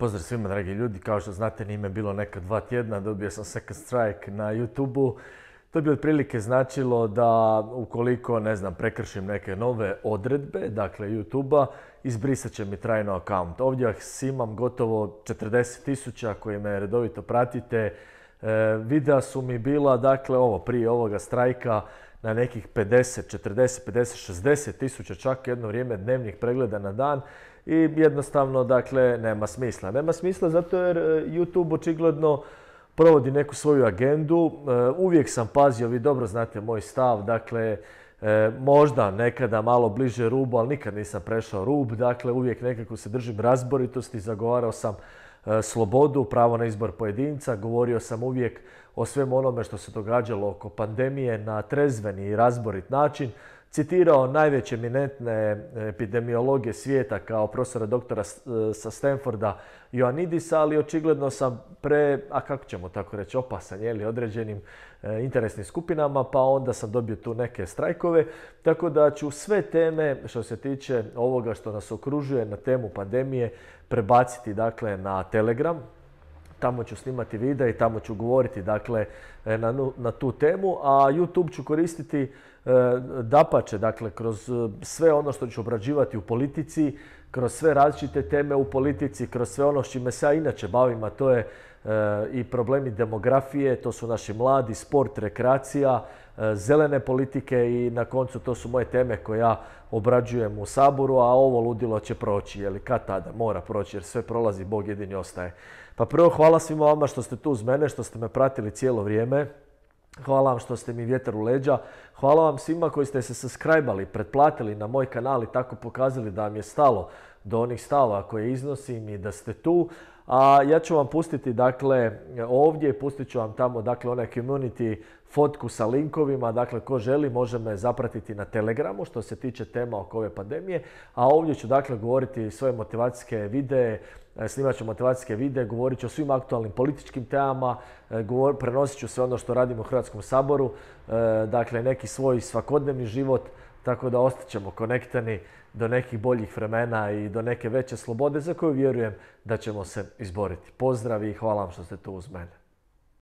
Pozdrav svima dragi ljudi, kao što znate nije me bilo neka dva tjedna, dobio sam second strike na YouTube-u. To bi otprilike značilo da ukoliko, ne znam, prekršim neke nove odredbe, dakle YouTube-a, izbrisat će mi trajno account. Ovdje imam gotovo 40 tisuća koji me redovito pratite. E, su mi bila, dakle, ovo, prije ovoga strajka, na nekih 50, 40, 50, 60 tisuća čak jedno vrijeme dnevnih pregleda na dan i jednostavno dakle nema smisla. Nema smisla zato jer e, YouTube očigledno provodi neku svoju agendu. E, uvijek sam pazio, vi dobro znate moj stav, dakle e, možda nekada malo bliže rubu, ali nikad nisam prešao rub, dakle uvijek nekako se držim razboritosti, zagovarao sam E, slobodu, pravo na izbor pojedinca. Govorio sam uvijek o svemu onome što se događalo oko pandemije na trezveni i razborit način citirao najveće eminentne e, epidemiologe svijeta kao profesora doktora e, sa Stanforda Ioannidisa, ali očigledno sam pre, a kako ćemo tako reći, opasan, određenim e, interesnim skupinama, pa onda sam dobio tu neke strajkove. Tako da ću sve teme što se tiče ovoga što nas okružuje na temu pandemije prebaciti dakle na Telegram, tamo ću snimati videa i tamo ću govoriti dakle, na, na tu temu, a YouTube ću koristiti E, dapače, dakle, kroz e, sve ono što ću obrađivati u politici, kroz sve različite teme u politici, kroz sve ono s čime se ja inače bavim, a to je e, i problemi demografije, to su naši mladi, sport, rekreacija, zelene politike i na koncu to su moje teme koje ja obrađujem u Saboru, a ovo ludilo će proći, jer kad tada mora proći, jer sve prolazi, Bog jedini ostaje. Pa prvo hvala svima vama što ste tu uz mene, što ste me pratili cijelo vrijeme. Hvala vam što ste mi vjetar u leđa. Hvala vam svima koji ste se subscribe pretplatili na moj kanal i tako pokazali da vam je stalo do onih stava koje iznosim i da ste tu. A ja ću vam pustiti dakle ovdje, pustit ću vam tamo dakle onaj community fotku sa linkovima, dakle ko želi može me zapratiti na Telegramu što se tiče tema oko ove pandemije, a ovdje ću dakle govoriti svoje motivacijske videe, e, snimat ću motivacijske videe, govorit ću o svim aktualnim političkim temama, e, prenosit ću sve ono što radim u Hrvatskom saboru, e, dakle neki svoj svakodnevni život, tako da ostaćemo konektani do nekih boljih vremena i do neke veće slobode za koju vjerujem da ćemo se izboriti. Pozdrav i hvala vam što ste tu uz mene.